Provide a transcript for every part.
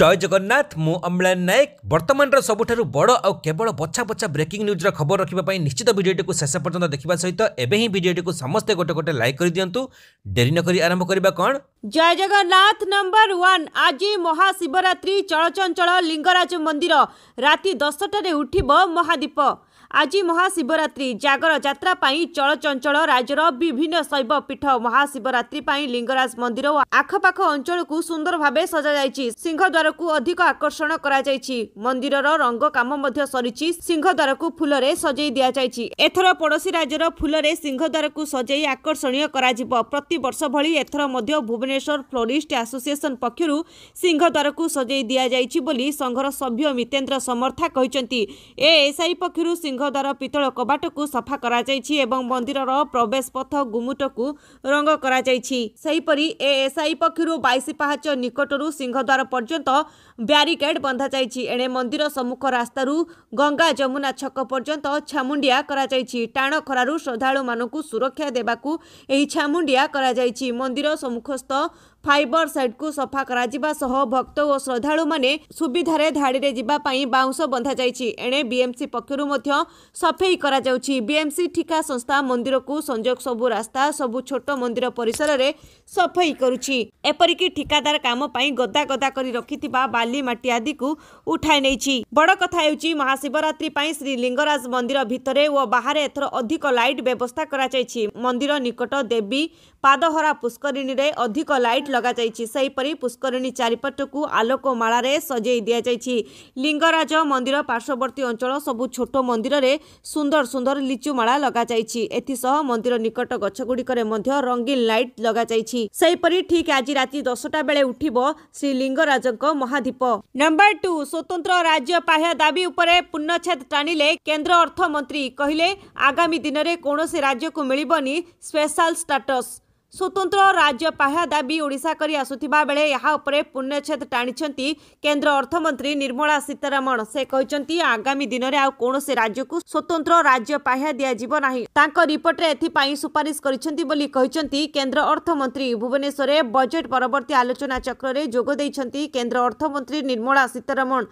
जय जगन्नाथ मम्ला नायक बर्तमान र बड आउ केवल बछा बछा ब्रेकिंग न्यूज़ रा खबर रेखि निश्चित भिडियो शेष पर्यन्त गएक गरिदिनु डेरी नक आरम्भ जय जगन्नाथ नंबर वान आज महाशिवरत चलचञ्चल लिङ्गराज मन्दिर राति दसटेर उठि महादीप ଆଜି ମହାଶିବରାତ୍ରି ଜାଗର ଯାତ୍ରା ପାଇଁ ଚଳଚଞ୍ଚଳ ରାଜ୍ୟର ବିଭିନ୍ନ ଶୈବ ପୀଠ ମହାଶିବରାତ୍ରି ପାଇଁ ଲିଙ୍ଗରାଜ ମନ୍ଦିର ଓ ଆଖପାଖ ଅଞ୍ଚଳକୁ ସୁନ୍ଦର ଭାବେ ସଜାଯାଇଛି ସିଂହଦ୍ୱାରକୁ ଅଧିକ ଆକର୍ଷଣ କରାଯାଇଛି ମନ୍ଦିରର ରଙ୍ଗ କାମ ମଧ୍ୟ ସରିଛି ସିଂହଦ୍ୱାରକୁ ଫୁଲରେ ସଜେଇ ଦିଆଯାଇଛି ଏଥର ପଡ଼ୋଶୀ ରାଜ୍ୟର ଫୁଲରେ ସିଂହଦ୍ୱାରକୁ ସଜେଇ ଆକର୍ଷଣୀୟ କରାଯିବ ପ୍ରତିବର୍ଷ ଭଳି ଏଥର ମଧ୍ୟ ଭୁବନେଶ୍ୱର ଫ୍ଲୋରିଷ୍ଟ ଆସୋସିଏସନ ପକ୍ଷରୁ ସିଂହଦ୍ୱାରକୁ ସଜେଇ ଦିଆଯାଇଛି ବୋଲି ସଂଘର ସଭ୍ୟ ମିତେନ୍ଦ୍ର ସମର୍ଥା କହିଛନ୍ତି ଏଏସ୍ଆଇ ପକ୍ଷରୁ ସିଂହ ସିଂହଦ୍ୱାର ପିତ୍ତଳ କବାଟକୁ ସଫା କରାଯାଇଛି ଏବଂ ମନ୍ଦିରର ପ୍ରବେଶ ପଥ ଗୁମୁଟକୁ ରଙ୍ଗ କରାଯାଇଛି ସେହିପରି ଏଏସ୍ଆଇ ପକ୍ଷରୁ ବାଇଶ ପାହାଚ ନିକଟରୁ ସିଂହଦ୍ୱାର ପର୍ଯ୍ୟନ୍ତ ବ୍ୟାରିକେଡ୍ ବନ୍ଧାଯାଇଛି ଏଣେ ମନ୍ଦିର ସମ୍ମୁଖ ରାସ୍ତାରୁ ଗଙ୍ଗା ଯମୁନା ଛକ ପର୍ଯ୍ୟନ୍ତ ଛାମୁଣ୍ଡିଆ କରାଯାଇଛି ଟାଣ ଖରାରୁ ଶ୍ରଦ୍ଧାଳୁମାନଙ୍କୁ ସୁରକ୍ଷା ଦେବାକୁ ଏହି ଛାମୁଣ୍ଡିଆ କରାଯାଇଛି ମନ୍ଦିର ସମ୍ମୁଖସ୍ଥ ଫାଇବର ସେଡ୍କୁ ସଫା କରାଯିବା ସହ ଭକ୍ତ ଓ ଶ୍ରଦ୍ଧାଳୁମାନେ ସୁବିଧାରେ ଧାଡ଼ିରେ ଯିବା ପାଇଁ ବାଉଁଶ ବନ୍ଧାଯାଇଛି ଏଣେ ବିଏମ୍ସି ପକ୍ଷରୁ ମଧ୍ୟ ସଫେଇ କରାଯାଉଛି ବିଏମ୍ସି ଠିକା ସଂସ୍ଥା ମନ୍ଦିରକୁ ସଂଯୋଗ ସବୁ ରାସ୍ତା ସବୁ ଛୋଟ ମନ୍ଦିର ପରିସରରେ ସଫେଇ କରୁଛି ଏପରିକି ଠିକାଦାର କାମ ପାଇଁ ଗଦା ଗଦା କରି ରଖିଥିବା ବାଲି ମାଟି ଆଦିକୁ ଉଠାଇ ନେଇଛି ବଡ଼ କଥା ହେଉଛି ମହାଶିବରାତ୍ରି ପାଇଁ ଶ୍ରୀ ଲିଙ୍ଗରାଜ ମନ୍ଦିର ଭିତରେ ଓ ବାହାରେ ଏଥର ଅଧିକ ଲାଇଟ୍ ବ୍ୟବସ୍ଥା କରାଯାଇଛି ମନ୍ଦିର ନିକଟ ଦେବୀ ପାଦହରା ପୁଷ୍କରିଣୀରେ ଅଧିକ ଲାଇଟ୍ ଲଗାଯାଇଛି ସେହିପରି ପୁଷ୍କରିଣୀ ଚାରିପଟକୁ ଆଲୋକମାଳାରେ ସଜେଇ ଦିଆଯାଇଛି ଲିଙ୍ଗରାଜ ମନ୍ଦିର ପାର୍ଶ୍ୱବର୍ତ୍ତୀ ଅଞ୍ଚଳ ସବୁ ଛୋଟ ମନ୍ଦିରରେ ସୁନ୍ଦର ସୁନ୍ଦର ଲିଚୁମାଳା ଲଗାଯାଇଛି ଏଥିସହ ମନ୍ଦିର ନିକଟ ଗଛଗୁଡ଼ିକରେ ମଧ୍ୟ ରଙ୍ଗୀନ ଲାଇଟ୍ ଲଗାଯାଇଛି ସେହିପରି ଠିକ୍ ଆଜି ରାତି ଦଶଟା ବେଳେ ଉଠିବ ଶ୍ରୀଲିଙ୍ଗରାଜଙ୍କ ମହାଦୀପ ନମ୍ବର ଟୁ ସ୍ୱତନ୍ତ୍ର ରାଜ୍ୟ ପାହ୍ୟା ଦାବି ଉପରେ ପୂର୍ଣ୍ଣଚ୍ଛେଦ ଟାଣିଲେ କେନ୍ଦ୍ର ଅର୍ଥମନ୍ତ୍ରୀ କହିଲେ ଆଗାମୀ ଦିନରେ କୌଣସି ରାଜ୍ୟକୁ ମିଳିବନି ସ୍ପେଶାଲ ଷ୍ଟାଟସ୍ ସ୍ୱତନ୍ତ୍ର ରାଜ୍ୟ ପାହ୍ୟା ଦାବି ଓଡ଼ିଶା କରି ଆସୁଥିବା ବେଳେ ଏହା ଉପରେ ପୂର୍ଣ୍ଣଚ୍ଛେଦ ଟାଣିଛନ୍ତି କେନ୍ଦ୍ର ଅର୍ଥମନ୍ତ୍ରୀ ନିର୍ମଳା ସୀତାରମଣ ସେ କହିଛନ୍ତି ଆଗାମୀ ଦିନରେ ଆଉ କୌଣସି ରାଜ୍ୟକୁ ସ୍ୱତନ୍ତ୍ର ରାଜ୍ୟ ପାହ୍ୟା ଦିଆଯିବ ନାହିଁ ତାଙ୍କ ରିପୋର୍ଟରେ ଏଥିପାଇଁ ସୁପାରିଶ କରିଛନ୍ତି ବୋଲି କହିଛନ୍ତି କେନ୍ଦ୍ର ଅର୍ଥମନ୍ତ୍ରୀ ଭୁବନେଶ୍ୱରରେ ବଜେଟ୍ ପରବର୍ତ୍ତୀ ଆଲୋଚନା ଚକ୍ରରେ ଯୋଗ ଦେଇଛନ୍ତି କେନ୍ଦ୍ର ଅର୍ଥମନ୍ତ୍ରୀ ନିର୍ମଳା ସୀତାରମଣ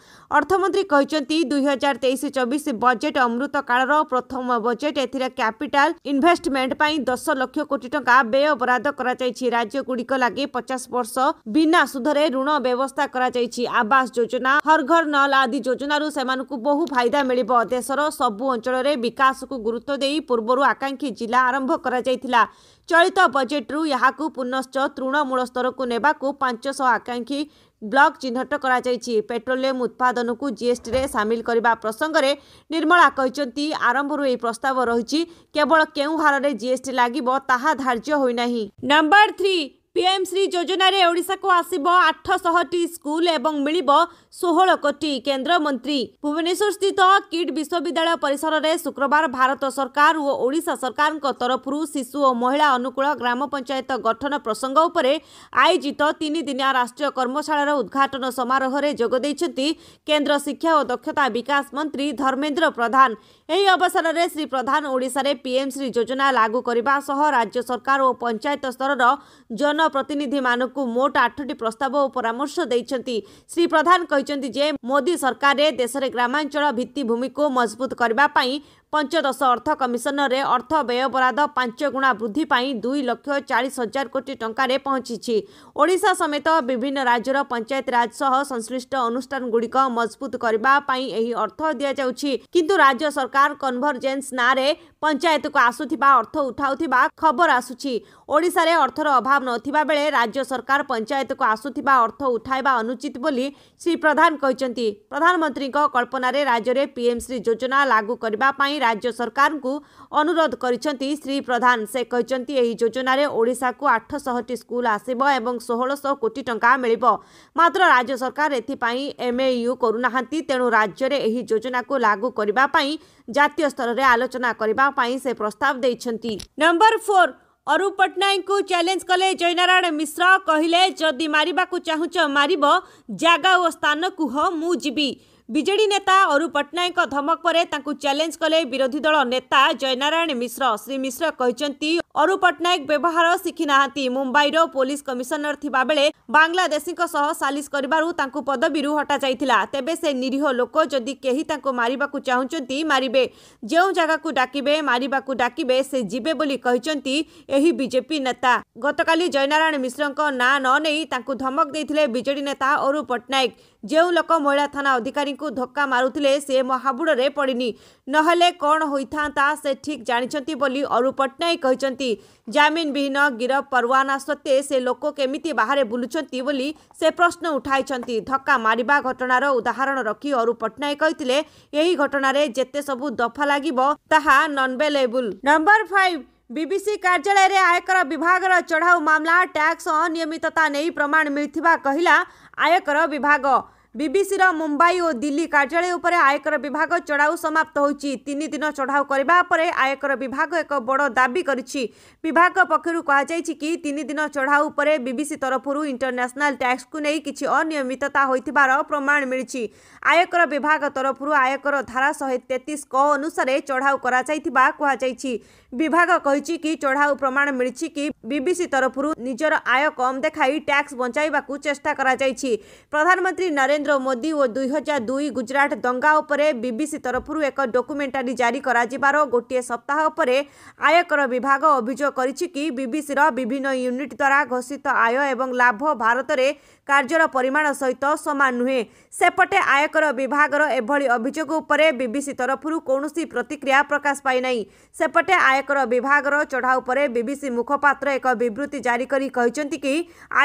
ଅର୍ଥମନ୍ତ୍ରୀ କହିଛନ୍ତି ଦୁଇ ହଜାର ତେଇଶ ଚବିଶ ବଜେଟ୍ ଅମୃତ କାଳର ପ୍ରଥମ ବଜେଟ୍ ଏଥିରେ କ୍ୟାପିଟାଲ ଇନଭେଷ୍ଟମେଣ୍ଟ ପାଇଁ ଦଶ ଲକ୍ଷ କୋଟି ଟଙ୍କା ବ୍ୟୟ ଅପରାଧ କରାଯାଇଛି ରାଜ୍ୟଗୁଡ଼ିକ ଲାଗି ପଚାଶ ବର୍ଷ ବିନା ସୁଧରେ ଋଣ ବ୍ୟବସ୍ଥା କରାଯାଇଛି ଆବାସ ଯୋଜନା ହର ଘର ନଲ ଆଦି ଯୋଜନାରୁ ସେମାନଙ୍କୁ ବହୁ ଫାଇଦା ମିଳିବ ଦେଶର ସବୁ ଅଞ୍ଚଳରେ ବିକାଶକୁ ଗୁରୁତ୍ୱ ଦେଇ ପୂର୍ବରୁ ଆକାଂକ୍ଷୀ ଜିଲ୍ଲା ଆରମ୍ଭ କରାଯାଇଥିଲା ଚଳିତ ବଜେଟ୍ରୁ ଏହାକୁ ପୁନଶ୍ଚ ତୃଣମୂଳ ସ୍ତରକୁ ନେବାକୁ ପାଞ୍ଚଶହ ଆକାଂକ୍ଷୀ ବ୍ଲକ୍ ଚିହ୍ନଟ କରାଯାଇଛି ପେଟ୍ରୋଲିୟମ୍ ଉତ୍ପାଦନକୁ ଜିଏସ୍ଟିରେ ସାମିଲ କରିବା ପ୍ରସଙ୍ଗରେ ନିର୍ମଳା କହିଛନ୍ତି ଆରମ୍ଭରୁ ଏହି ପ୍ରସ୍ତାବ ରହିଛି କେବଳ କେଉଁ ହାରରେ ଜିଏସ୍ଟି ଲାଗିବ ତାହା ଧାର୍ଯ୍ୟ ହୋଇନାହିଁ ନମ୍ବର ଥ୍ରୀ ପିଏମ୍ ଶ୍ରୀ ଯୋଜନାରେ ଓଡ଼ିଶାକୁ ଆସିବ ଆଠଶହଟି ସ୍କୁଲ ଏବଂ ମିଳିବ ଷୋହଳ କୋଟି କେନ୍ଦ୍ରମନ୍ତ୍ରୀ ଭୁବନେଶ୍ୱରସ୍ଥିତ କିଟ୍ ବିଶ୍ୱବିଦ୍ୟାଳୟ ପରିସରରେ ଶୁକ୍ରବାର ଭାରତ ସରକାର ଓ ଓଡ଼ିଶା ସରକାରଙ୍କ ତରଫରୁ ଶିଶୁ ଓ ମହିଳା ଅନୁକୂଳ ଗ୍ରାମ ପଞ୍ଚାୟତ ଗଠନ ପ୍ରସଙ୍ଗ ଉପରେ ଆୟୋଜିତ ତିନିଦିନିଆ ରାଷ୍ଟ୍ରୀୟ କର୍ମଶାଳାର ଉଦ୍ଘାଟନ ସମାରୋହରେ ଯୋଗ ଦେଇଛନ୍ତି କେନ୍ଦ୍ର ଶିକ୍ଷା ଓ ଦକ୍ଷତା ବିକାଶ ମନ୍ତ୍ରୀ ଧର୍ମେନ୍ଦ୍ର ପ୍ରଧାନ ଏହି ଅବସରରେ ଶ୍ରୀ ପ୍ରଧାନ ଓଡ଼ିଶାରେ ପିଏମ୍ଶ୍ରୀ ଯୋଜନା ଲାଗୁ କରିବା ସହ ରାଜ୍ୟ ସରକାର ଓ ପଞ୍ଚାୟତ ସ୍ତରର ଜନ ଜନପ୍ରତିନିଧିମାନଙ୍କୁ ମୋଟ ଆଠଟି ପ୍ରସ୍ତାବ ଓ ପରାମର୍ଶ ଦେଇଛନ୍ତି ଶ୍ରୀ ପ୍ରଧାନ କହିଛନ୍ତି ଯେ ମୋଦି ସରକାରରେ ଦେଶରେ ଗ୍ରାମାଞ୍ଚଳ ଭିତ୍ତିଭୂମିକୁ ମଜବୁତ କରିବା ପାଇଁ ପଞ୍ଚଦଶ ଅର୍ଥ କମିଶନରେ ଅର୍ଥ ବ୍ୟୟ ବରାଦ ପାଞ୍ଚ ଗୁଣା ବୃଦ୍ଧି ପାଇଁ ଦୁଇ ଲକ୍ଷ ଚାଳିଶ ହଜାର କୋଟି ଟଙ୍କାରେ ପହଞ୍ଚିଛି ଓଡ଼ିଶା ସମେତ ବିଭିନ୍ନ ରାଜ୍ୟର ପଞ୍ଚାୟତିରାଜ ସହ ସଂଶ୍ଲିଷ୍ଟ ଅନୁଷ୍ଠାନଗୁଡ଼ିକ ମଜବୁତ କରିବା ପାଇଁ ଏହି ଅର୍ଥ ଦିଆଯାଉଛି କିନ୍ତୁ ରାଜ୍ୟ ସରକାର କନଭର୍ଜେନ୍ସ ନାଁରେ ପଞ୍ଚାୟତକୁ ଆସୁଥିବା ଅର୍ଥ ଉଠାଉଥିବା ଖବର ଆସୁଛି ଓଡ଼ିଶାରେ ଅର୍ଥର ଅଭାବ ନଥିବା ରହିଥିବା ବେଳେ ରାଜ୍ୟ ସରକାର ପଞ୍ଚାୟତକୁ ଆସୁଥିବା ଅର୍ଥ ଉଠାଇବା ଅନୁଚିତ ବୋଲି ଶ୍ରୀ ପ୍ରଧାନ କହିଛନ୍ତି ପ୍ରଧାନମନ୍ତ୍ରୀଙ୍କ କଳ୍ପନାରେ ରାଜ୍ୟରେ ପିଏମ୍ଶ୍ରୀ ଯୋଜନା ଲାଗୁ କରିବା ପାଇଁ ରାଜ୍ୟ ସରକାରଙ୍କୁ ଅନୁରୋଧ କରିଛନ୍ତି ଶ୍ରୀ ପ୍ରଧାନ ସେ କହିଛନ୍ତି ଏହି ଯୋଜନାରେ ଓଡ଼ିଶାକୁ ଆଠଶହଟି ସ୍କୁଲ ଆସିବ ଏବଂ ଷୋହଳଶହ କୋଟି ଟଙ୍କା ମିଳିବ ମାତ୍ର ରାଜ୍ୟ ସରକାର ଏଥିପାଇଁ ଏମ୍ଏୟୁ କରୁନାହାନ୍ତି ତେଣୁ ରାଜ୍ୟରେ ଏହି ଯୋଜନାକୁ ଲାଗୁ କରିବା ପାଇଁ ଜାତୀୟ ସ୍ତରରେ ଆଲୋଚନା କରିବା ପାଇଁ ସେ ପ୍ରସ୍ତାବ ଦେଇଛନ୍ତି ନମ୍ବର ଫୋର୍ ଅରୁ ପଟ୍ଟନାୟକଙ୍କୁ ଚ୍ୟାଲେଞ୍ଜ କଲେ ଜୟନାରାୟଣ ମିଶ୍ର କହିଲେ ଯଦି ମାରିବାକୁ ଚାହୁଁଛ ମାରିବ ଜାଗା ଓ ସ୍ଥାନ କୁହ ମୁଁ ଯିବି ବିଜେଡି ନେତା ଅରୁ ପଟ୍ଟନାୟକଙ୍କ ଧମକ ପରେ ତାଙ୍କୁ ଚ୍ୟାଲେଞ୍ଜ କଲେ ବିରୋଧୀ ଦଳ ନେତା ଜୟନାରାୟଣ ମିଶ୍ର ଶ୍ରୀ ମିଶ୍ର କହିଛନ୍ତି ଅରୁ ପଟ୍ଟନାୟକ ବ୍ୟବହାର ଶିଖିନାହାନ୍ତି ମୁମ୍ବାଇର ପୋଲିସ କମିଶନର ଥିବାବେଳେ ବାଂଲାଦେଶୀଙ୍କ ସହ ସାଲିସ କରିବାରୁ ତାଙ୍କୁ ପଦବୀରୁ ହଟାଯାଇଥିଲା ତେବେ ସେ ନିରୀହ ଲୋକ ଯଦି କେହି ତାଙ୍କୁ ମାରିବାକୁ ଚାହୁଁଛନ୍ତି ମାରିବେ ଯେଉଁ ଜାଗାକୁ ଡାକିବେ ମାରିବାକୁ ଡାକିବେ ସେ ଯିବେ ବୋଲି କହିଛନ୍ତି ଏହି ବିଜେପି ନେତା ଗତକାଲି ଜୟନାରାୟଣ ମିଶ୍ରଙ୍କ ନାଁ ନ ନେଇ ତାଙ୍କୁ ଧମକ ଦେଇଥିଲେ ବିଜେଡି ନେତା ଅରୁ ପଟ୍ଟନାୟକ ଯେଉଁ ଲୋକ ମହିଳା ଥାନା ଅଧିକାରୀଙ୍କୁ ଧକ୍କା ମାରୁଥିଲେ ସେ ମହାବୁଡ଼ରେ ପଡ଼ିନି ନହେଲେ କ'ଣ ହୋଇଥାନ୍ତା ସେ ଠିକ୍ ଜାଣିଛନ୍ତି ବୋଲି ଅରୁ ପଟ୍ଟନାୟକ କହିଛନ୍ତି ଜାମିନ ବିହୀନ ଗିରଫ ପରୱାନା ସତ୍ତ୍ୱେ ସେ ଲୋକ କେମିତି ବାହାରେ ବୁଲୁଛନ୍ତି ବୋଲି ସେ ପ୍ରଶ୍ନ ଉଠାଇଛନ୍ତି ଧକ୍କା ମାରିବା ଘଟଣାର ଉଦାହରଣ ରଖି ଅରୁ ପଟ୍ଟନାୟକ କହିଥିଲେ ଏହି ଘଟଣାରେ ଯେତେ ସବୁ ଦଫା ଲାଗିବ ତାହା ନନ୍ବେଲେବୁଲ୍ ନମ୍ବର ଫାଇଭ बीबीसी कार्यालय आयकर विभाग चढ़ाऊ मामला टैक्स अनियमितता नहीं प्रमाण मिलता कहला आयकर विभाग ବିବିସିର ମୁମ୍ବାଇ ଓ ଦିଲ୍ଲୀ କାର୍ଯ୍ୟାଳୟ ଉପରେ ଆୟକର ବିଭାଗ ଚଢ଼ାଉ ସମାପ୍ତ ହୋଇଛି ତିନି ଦିନ ଚଢ଼ାଉ କରିବା ପରେ ଆୟକର ବିଭାଗ ଏକ ବଡ଼ ଦାବି କରିଛି ବିଭାଗ ପକ୍ଷରୁ କୁହାଯାଇଛି କି ତିନି ଦିନ ଚଢ଼ାଉ ଉପରେ ବିବିସି ତରଫରୁ ଇଣ୍ଟରନ୍ୟାସନାଲ ଟ୍ୟାକ୍ସକୁ ନେଇ କିଛି ଅନିୟମିତତା ହୋଇଥିବାର ପ୍ରମାଣ ମିଳିଛି ଆୟକର ବିଭାଗ ତରଫରୁ ଆୟକର ଧାରା ଶହେ ତେତିଶ କ ଅନୁସାରେ ଚଢ଼ାଉ କରାଯାଇଥିବା କୁହାଯାଇଛି ବିଭାଗ କହିଛି କି ଚଢ଼ାଉ ପ୍ରମାଣ ମିଳିଛି କି ବିବିସି ତରଫରୁ ନିଜର ଆୟ କମ୍ ଦେଖାଇ ଟ୍ୟାକ୍ସ ବଞ୍ଚାଇବାକୁ ଚେଷ୍ଟା କରାଯାଇଛି ପ୍ରଧାନମନ୍ତ୍ରୀ ନରେନ୍ଦ୍ର ନରେନ୍ଦ୍ର ମୋଦି ଓ ଦୁଇହଜାର ଦୁଇ ଗୁଜରାଟ ଦଙ୍ଗା ଉପରେ ବିବିସି ତରଫରୁ ଏକ ଡକ୍ୟୁମେଣ୍ଟାରୀ ଜାରି କରାଯିବାର ଗୋଟିଏ ସପ୍ତାହ ପରେ ଆୟକର ବିଭାଗ ଅଭିଯୋଗ କରିଛି କି ବିବିସିର ବିଭିନ୍ନ ୟୁନିଟ୍ ଦ୍ୱାରା ଘୋଷିତ ଆୟ ଏବଂ ଲାଭ ଭାରତରେ କାର୍ଯ୍ୟର ପରିମାଣ ସହିତ ସମାନ ନୁହେଁ ସେପଟେ ଆୟକର ବିଭାଗର ଏଭଳି ଅଭିଯୋଗ ଉପରେ ବିବିସି ତରଫରୁ କୌଣସି ପ୍ରତିକ୍ରିୟା ପ୍ରକାଶ ପାଇନାହିଁ ସେପଟେ ଆୟକର ବିଭାଗର ଚଢ଼ାଉ ପରେ ବିବିସି ମୁଖପାତ୍ର ଏକ ବିବୃତ୍ତି ଜାରି କରି କହିଛନ୍ତି କି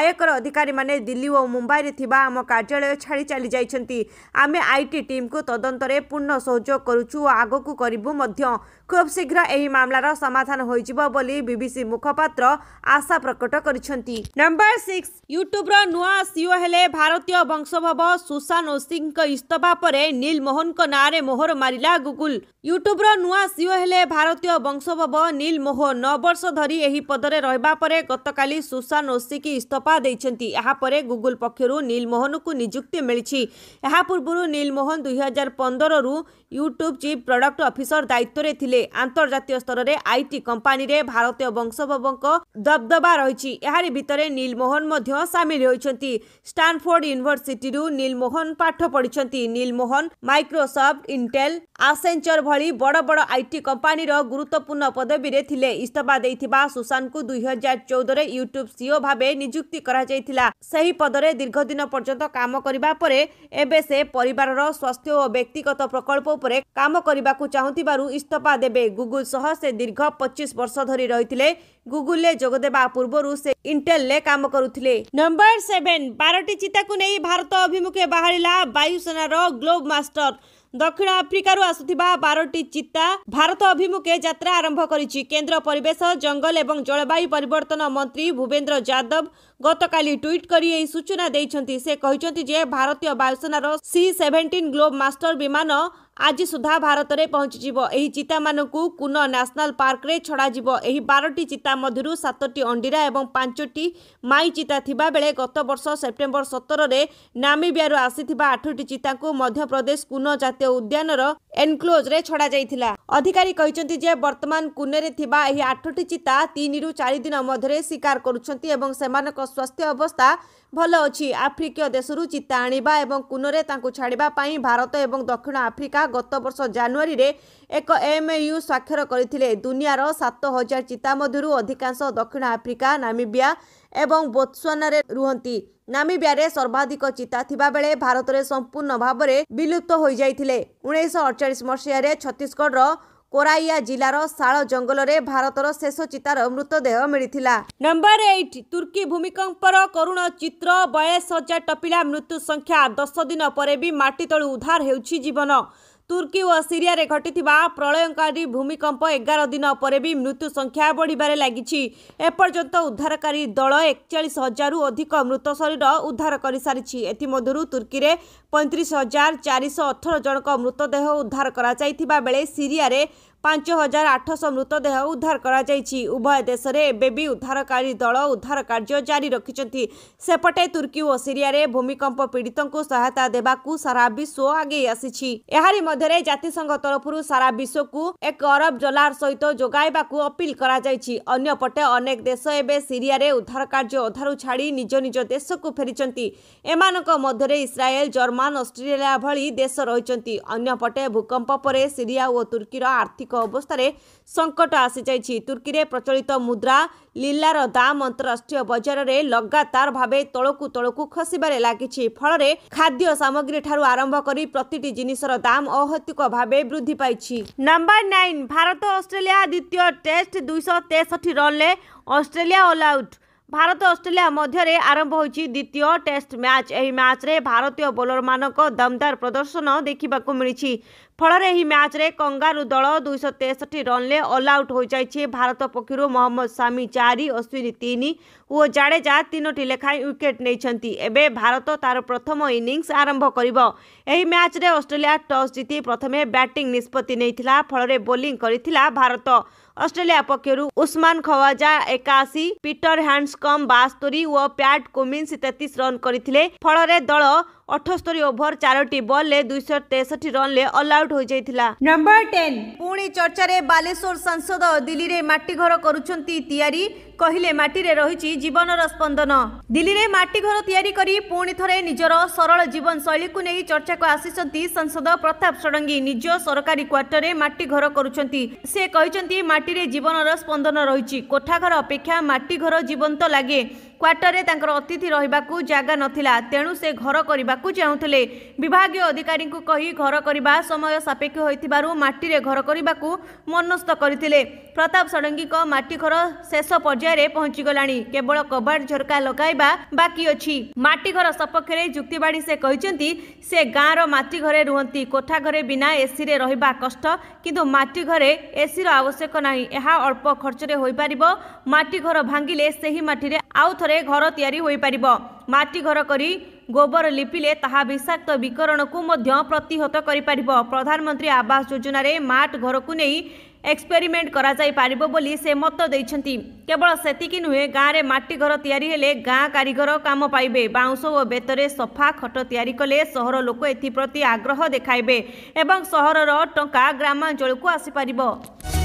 ଆୟକର ଅଧିକାରୀମାନେ ଦିଲ୍ଲୀ ଓ ମୁମ୍ବାଇରେ ଥିବା ଆମ କାର୍ଯ୍ୟାଳୟ ଛାଡ଼ି ଚାଲି ଯାଇଛନ୍ତି ଆମେ ଆଇଟି ଟିମ୍କୁ ତଦନ୍ତରେ ପୂର୍ଣ୍ଣ ସହଯୋଗ କରୁଛୁ ଓ ଆଗକୁ କରିବୁ ମଧ୍ୟ ଖୁବ୍ ଶୀଘ୍ର ଏହି ମାମଲାର ସମାଧାନ ହୋଇଯିବ ବୋଲି ବିବିସି ମୁଖପାତ୍ର ଆଶା ପ୍ରକଟ କରିଛନ୍ତି ନମ୍ବର ସିକ୍ସ ୟୁଟ୍ୟୁବ୍ର ନୂଆ ସିଓ ହେଲେ ଭାରତୀୟ ବଂଶୋଭବ ସୁଶାନ ଓସିଙ୍କ ଇସ୍ତଫା ପରେ ନୀଲ ମୋହନଙ୍କ ନାଁରେ ମୋହର ମାରିଲା ଗୁଗୁଲ ୟୁଟ୍ୟୁବ୍ର ନୂଆ ସିଓ ହେଲେ ଭାରତୀୟ ବଂଶୋଭବ ନୀଲ ମୋହନ ନଅ ବର୍ଷ ଧରି ଏହି ପଦରେ ରହିବା ପରେ ଗତକାଲି ସୁଶାନ ଓସିକି ଇସ୍ତଫା ଦେଇଛନ୍ତି ଏହାପରେ ଗୁଗୁଲ ପକ୍ଷରୁ ନୀଲ ମୋହନଙ୍କୁ ନିଯୁକ୍ତି ମିଳିଛି ଏହା ପୂର୍ବରୁ ନୀଲ ମୋହନ ଦୁଇହଜାର ପନ୍ଦରରୁ ୟୁଟ୍ୟୁବ୍ ଚିଫ୍ ପ୍ରଡକ୍ଟ ଅଫିସର ଦାୟିତ୍ୱରେ ଥିଲେ କହିଲେ ଆନ୍ତର୍ଜାତୀୟ ସ୍ତରରେ ଆଇଟି କମ୍ପାନୀରେ ଭାରତୀୟ ବଂଶୋଭବଙ୍କ ଦବଦବା ରହିଛି ଏହାରି ଭିତରେ ନୀଲମୋହନ ମଧ୍ୟ ସାମିଲ ହୋଇଛନ୍ତି ଷ୍ଟାନଫୋର୍ଡ ୟୁନିଭର୍ସିଟିରୁ ନୀଲମୋହନ ପାଠ ପଢ଼ିଛନ୍ତି ନୀଲମୋହନ ମାଇକ୍ରୋସଫ୍ଟ ଇଣ୍ଟେଲ ଆସେଞ୍ଚର ଭଳି ବଡ଼ ବଡ଼ ଆଇଟି କମ୍ପାନୀର ଗୁରୁତ୍ୱପୂର୍ଣ୍ଣ ପଦବୀରେ ଥିଲେ ଇସ୍ତଫା ଦେଇଥିବା ସୁଶାନ୍ତଙ୍କୁ ଦୁଇହଜାର ଚଉଦରେ ୟୁଟ୍ୟୁବ୍ ସିଓ ଭାବେ ନିଯୁକ୍ତି କରାଯାଇଥିଲା ସେହି ପଦରେ ଦୀର୍ଘଦିନ ପର୍ଯ୍ୟନ୍ତ କାମ କରିବା ପରେ ଏବେ ସେ ପରିବାରର ସ୍ୱାସ୍ଥ୍ୟ ଓ ବ୍ୟକ୍ତିଗତ ପ୍ରକଳ୍ପ ଉପରେ କାମ କରିବାକୁ ଚାହୁଁଥିବାରୁ ଇସ୍ତଫା ତେବେ ଗୁଗୁଲ ସହ ସେ ଦୀର୍ଘ ପଚିଶ ବର୍ଷ ଧରି ରହିଥିଲେ ଗୁଗୁଲରେ ଯୋଗଦେବା ପୂର୍ବରୁ ସେ ଇଣ୍ଟେଲରେ କାମ କରୁଥିଲେ ନମ୍ବର ସେଭେନ ବାରଟି ଚିତାକୁ ନେଇ ଭାରତ ଅଭିମୁଖେ ବାହାରିଲା ବାୟୁସେନାର ଗ୍ଲୋବ୍ ମାଷ୍ଟର ଦକ୍ଷିଣ ଆଫ୍ରିକାରୁ ଆସୁଥିବା ବାରଟି ଚିତା ଭାରତ ଅଭିମୁଖେ ଯାତ୍ରା ଆରମ୍ଭ କରିଛି କେନ୍ଦ୍ର ପରିବେଶ ଜଙ୍ଗଲ ଏବଂ ଜଳବାୟୁ ପରିବର୍ତ୍ତନ ମନ୍ତ୍ରୀ ଭୂପେନ୍ଦ୍ର ଯାଦବ ଗତକାଲି ଟ୍ୱିଟ୍ କରି ଏହି ସୂଚନା ଦେଇଛନ୍ତି ସେ କହିଛନ୍ତି ଯେ ଭାରତୀୟ ବାୟୁସେନାର ସି ସେଭେଣ୍ଟିନ୍ ଗ୍ଲୋବ୍ ମାଷ୍ଟର ବିମାନ ଆଜି ସୁଦ୍ଧା ଭାରତରେ ପହଞ୍ଚିଯିବ ଏହି ଚିତାମାନଙ୍କୁ କୁନ ନ୍ୟାସନାଲ୍ ପାର୍କରେ ଛଡ଼ାଯିବ ଏହି ବାରଟି ଚିତା ମଧ୍ୟରୁ ସାତଟି ଅଣ୍ଡିରା ଏବଂ ପାଞ୍ଚଟି ମାଇ ଚିତା ଥିବାବେଳେ ଗତବର୍ଷ ସେପ୍ଟେମ୍ବର ସତରରେ ନାମିବିଆରୁ ଆସିଥିବା ଆଠଟି ଚିତାଙ୍କୁ ମଧ୍ୟପ୍ରଦେଶ କୁନ ଜାତୀୟ ଉଦ୍ୟାନର ଏନ୍କ୍ଲୋଜ୍ରେ ଛଡ଼ାଯାଇଥିଲା ଅଧିକାରୀ କହିଛନ୍ତି ଯେ ବର୍ତ୍ତମାନ କୁନେରେ ଥିବା ଏହି ଆଠଟି ଚିତା ତିନିରୁ ଚାରି ଦିନ ମଧ୍ୟରେ ଶିକାର କରୁଛନ୍ତି ଏବଂ ସେମାନଙ୍କ ସ୍ୱାସ୍ଥ୍ୟ ଅବସ୍ଥା ଭଲ ଅଛି ଆଫ୍ରିକୀୟ ଦେଶରୁ ଚିତା ଆଣିବା ଏବଂ କୁନରେ ତାଙ୍କୁ ଛାଡ଼ିବା ପାଇଁ ଭାରତ ଏବଂ ଦକ୍ଷିଣ ଆଫ୍ରିକା ଗତବର୍ଷ ଜାନୁଆରୀରେ ଏକ ଏମ୍ଏୟୁ ସ୍ୱାକ୍ଷର କରିଥିଲେ ଦୁନିଆର ସାତ ହଜାର ଚିତା ମଧ୍ୟରୁ ଅଧିକାଂଶ ଦକ୍ଷିଣ ଆଫ୍ରିକା ନାମିବିଆ ଏବଂ ବୋତ୍ସୁଆନାରେ ରୁହନ୍ତି ନାମିବିଆରେ ସର୍ବାଧିକ ଚିତା ଥିବାବେଳେ ଭାରତରେ ସମ୍ପୂର୍ଣ୍ଣ ଭାବରେ ବିଲୁପ୍ତ ହୋଇଯାଇଥିଲେ ଉଣେଇଶହ ଅଡ଼ଚାଳିଶ ମସିହାରେ ଛତିଶଗଡ଼ର କୋରାଇଆ ଜିଲ୍ଲାର ଶାଳ ଜଙ୍ଗଲରେ ଭାରତର ଶେଷ ଚିତାର ମୃତଦେହ ମିଳିଥିଲା ନମ୍ବର ଏଇଟ୍ ତୁର୍କୀ ଭୂମିକମ୍ପର କରୁଣ ଚିତ୍ର ବୟାଳିଶ ହଜାର ଟପିଲା ମୃତ୍ୟୁ ସଂଖ୍ୟା ଦଶ ଦିନ ପରେ ବି ମାଟି ତଳୁ ଉଦ୍ଧାର ହେଉଛି ଜୀବନ ତୁର୍କୀ ଓ ସିରିଆରେ ଘଟିଥିବା ପ୍ରଳୟଙ୍କାରୀ ଭୂମିକମ୍ପ ଏଗାର ଦିନ ପରେ ବି ମୃତ୍ୟୁ ସଂଖ୍ୟା ବଢ଼ିବାରେ ଲାଗିଛି ଏପର୍ଯ୍ୟନ୍ତ ଉଦ୍ଧାରକାରୀ ଦଳ ଏକଚାଳିଶ ହଜାରରୁ ଅଧିକ ମୃତ ଶରୀର ଉଦ୍ଧାର କରିସାରିଛି ଏଥିମଧ୍ୟରୁ ତୁର୍କୀରେ ପଇଁତିରିଶ ହଜାର ଚାରିଶହ ଅଠର ଜଣଙ୍କ ମୃତଦେହ ଉଦ୍ଧାର କରାଯାଇଥିବା ବେଳେ ସିରିଆରେ ପାଞ୍ଚ ହଜାର ଆଠଶହ ମୃତଦେହ ଉଦ୍ଧାର କରାଯାଇଛି ଉଭୟ ଦେଶରେ ଏବେ ବି ଉଦ୍ଧାରକାରୀ ଦଳ ଉଦ୍ଧାର କାର୍ଯ୍ୟ ଜାରି ରଖିଛନ୍ତି ସେପଟେ ତୁର୍କୀ ଓ ସିରିଆରେ ଭୂମିକମ୍ପ ପୀଡ଼ିତଙ୍କୁ ସହାୟତା ଦେବାକୁ ସାରା ବିଶ୍ୱ ଆଗେଇ ଆସିଛି ଏହାରି ମଧ୍ୟରେ ଜାତିସଂଘ ତରଫରୁ ସାରା ବିଶ୍ୱକୁ ଏକ ଅରବ ଡଲାର ସହିତ ଯୋଗାଇବାକୁ ଅପିଲ କରାଯାଇଛି ଅନ୍ୟପଟେ ଅନେକ ଦେଶ ଏବେ ସିରିଆରେ ଉଦ୍ଧାର କାର୍ଯ୍ୟ ଅଧାରୁ ଛାଡ଼ି ନିଜ ନିଜ ଦେଶକୁ ଫେରିଛନ୍ତି ଏମାନଙ୍କ ମଧ୍ୟରେ ଇସ୍ରାଏଲ ଜର୍ମାନ ଅଷ୍ଟ୍ରେଲିଆ ଭଳି ଦେଶ ରହିଛନ୍ତି ଅନ୍ୟପଟେ ଭୂକମ୍ପ ପରେ ସିରିଆ ଓ ତୁର୍କୀର ଆର୍ଥିକ ଅବସ୍ଥାରେ ସଙ୍କଟ ଆସିଯାଇଛି ତୁର୍କୀରେ ପ୍ରଚଳିତ ମୁଦ୍ରା ଲିଲାର ଦାମ ଅନ୍ତରାଷ୍ଟ୍ରୀୟ ବଜାରରେ ଲଗାତାର ଭାବେ ତଳକୁ ତଳକୁ ଖସିବାରେ ଲାଗିଛି ଫଳରେ ଖାଦ୍ୟ ସାମଗ୍ରୀଠାରୁ ଆରମ୍ଭ କରି ପ୍ରତିଟି ଜିନିଷର ଦାମ ଅହତ୍ୟୁକ ଭାବେ ବୃଦ୍ଧି ପାଇଛି ନମ୍ବର ନାଇନ୍ ଭାରତ ଅଷ୍ଟ୍ରେଲିଆ ଦ୍ୱିତୀୟ ଟେଷ୍ଟ ଦୁଇଶହ ତେଷଠି ରନ୍ରେ Australia all out Bharat Australia ମଧ୍ୟରେ ଆରମ୍ଭ ହୋଇଛି ଦ୍ୱିତୀୟ ଟେଷ୍ଟ ମ୍ୟାଚ୍ ଏହି ମ୍ୟାଚ୍ରେ ଭାରତୀୟ ବୋଲରମାନଙ୍କ ଦମଦାର ପ୍ରଦର୍ଶନ ଦେଖିବାକୁ ମିଳିଛି ଫଳରେ ଏହି ମ୍ୟାଚ୍ରେ କଙ୍ଗାରୁ ଦଳ ଦୁଇଶହ ତେଷଠି ରନ୍ରେ ଅଲ୍ ଆଉଟ୍ ହୋଇଯାଇଛି ଭାରତ ପକ୍ଷରୁ ମହମ୍ମଦ ସାମି ଚାରି ଅଶ୍ୱିନୀ ତିନି ଓ ଜାଡ଼େଜା ତିନୋଟି ଲେଖାଏଁ ୱିକେଟ୍ ନେଇଛନ୍ତି ଏବେ ଭାରତ ତାର ପ୍ରଥମ ଇନିଂସ ଆରମ୍ଭ କରିବ ଏହି ମ୍ୟାଚ୍ରେ ଅଷ୍ଟ୍ରେଲିଆ ଟସ୍ ଜିତି ପ୍ରଥମେ ବ୍ୟାଟିଂ ନିଷ୍ପତ୍ତି ନେଇଥିଲା ଫଳରେ ବୋଲିଂ କରିଥିଲା ଭାରତ ଅଷ୍ଟ୍ରେଲିଆ ପକ୍ଷରୁ ଉସମାନ ଖୱାଜା ଏକାଅଶୀ ପିଟର ହ୍ୟାଣ୍ଡସ୍କମ୍ ବାସ୍ତୋରି ଓ ପ୍ୟାଟ୍ କୁମିନ୍ସ ତେତିଶ ରନ୍ କରିଥିଲେ ଫଳରେ ଦଳ अठस्तरी ओभर चार बलले दुईश तेसठी रनले अल आउट नम्बर टेन पूर्ण चर्चाले बालेश्वर सांसद दिल्ली माघर गरुति କହିଲେ ମାଟିରେ ରହିଛି ଜୀବନର ସ୍ପନ୍ଦନ ଦିଲ୍ଲୀରେ ମାଟି ଘର ତିଆରି କରି ପୁଣି ଥରେ ନିଜର ସରଳ ଜୀବନଶୈଳୀକୁ ନେଇ ଚର୍ଚ୍ଚାକୁ ଆସିଛନ୍ତି ସାଂସଦ ପ୍ରତାପ ଷଡ଼ଙ୍ଗୀ ନିଜ ସରକାରୀ କ୍ୱାର୍ଟରରେ ମାଟି ଘର କରୁଛନ୍ତି ସେ କହିଛନ୍ତି ମାଟିରେ ଜୀବନର ସ୍ପନ୍ଦନ ରହିଛି କୋଠାଘର ଅପେକ୍ଷା ମାଟି ଘର ଜୀବନ୍ତ ଲାଗେ କ୍ୱାର୍ଟରରେ ତାଙ୍କର ଅତିଥି ରହିବାକୁ ଜାଗା ନଥିଲା ତେଣୁ ସେ ଘର କରିବାକୁ ଚାହୁଁଥିଲେ ବିଭାଗୀୟ ଅଧିକାରୀଙ୍କୁ କହି ଘର କରିବା ସମୟ ସାପେକ୍ଷ ହୋଇଥିବାରୁ ମାଟିରେ ଘର କରିବାକୁ ମନସ୍ଥ କରିଥିଲେ ପ୍ରତାପ ଷଡ଼ଙ୍ଗୀଙ୍କ ମାଟି ଘର ଶେଷ ପର୍ଯ୍ୟାୟ ପର୍ଯ୍ୟାୟରେ ପହଞ୍ଚିଗଲାଣି କେବଳ କବାଟ ଝରକା ଲଗାଇବା ବାକି ଅଛି ମାଟିଘର ସପକ୍ଷରେ ଯୁକ୍ତିବାଡ଼ି ସେ କହିଛନ୍ତି ସେ ଗାଁର ମାଟିଘରେ ରୁହନ୍ତି କୋଠାଘରେ ବିନା ଏସିରେ ରହିବା କଷ୍ଟ କିନ୍ତୁ ମାଟିଘରେ ଏସିର ଆବଶ୍ୟକ ନାହିଁ ଏହା ଅଳ୍ପ ଖର୍ଚ୍ଚରେ ହୋଇପାରିବ ମାଟିଘର ଭାଙ୍ଗିଲେ ସେହି ମାଟିରେ ଆଉ ଥରେ ଘର ତିଆରି ହୋଇପାରିବ ମାଟିଘର କରି ଗୋବର ଲିପିଲେ ତାହା ବିଷାକ୍ତ ବିକରଣକୁ ମଧ୍ୟ ପ୍ରତିହତ କରିପାରିବ ପ୍ରଧାନମନ୍ତ୍ରୀ ଆବାସ ଯୋଜନାରେ ମାଟ ଘରକୁ ନେଇ ଏକ୍ସପେରିମେଣ୍ଟ କରାଯାଇପାରିବ ବୋଲି ସେ ମତ ଦେଇଛନ୍ତି କେବଳ ସେତିକି ନୁହେଁ ଗାଁରେ ମାଟିଘର ତିଆରି ହେଲେ ଗାଁ କାରିଗର କାମ ପାଇବେ ବାଉଁଶ ଓ ବେତରେ ସଫା ଖଟ ତିଆରି କଲେ ସହର ଲୋକ ଏଥିପ୍ରତି ଆଗ୍ରହ ଦେଖାଇବେ ଏବଂ ସହରର ଟଙ୍କା ଗ୍ରାମାଞ୍ଚଳକୁ ଆସିପାରିବ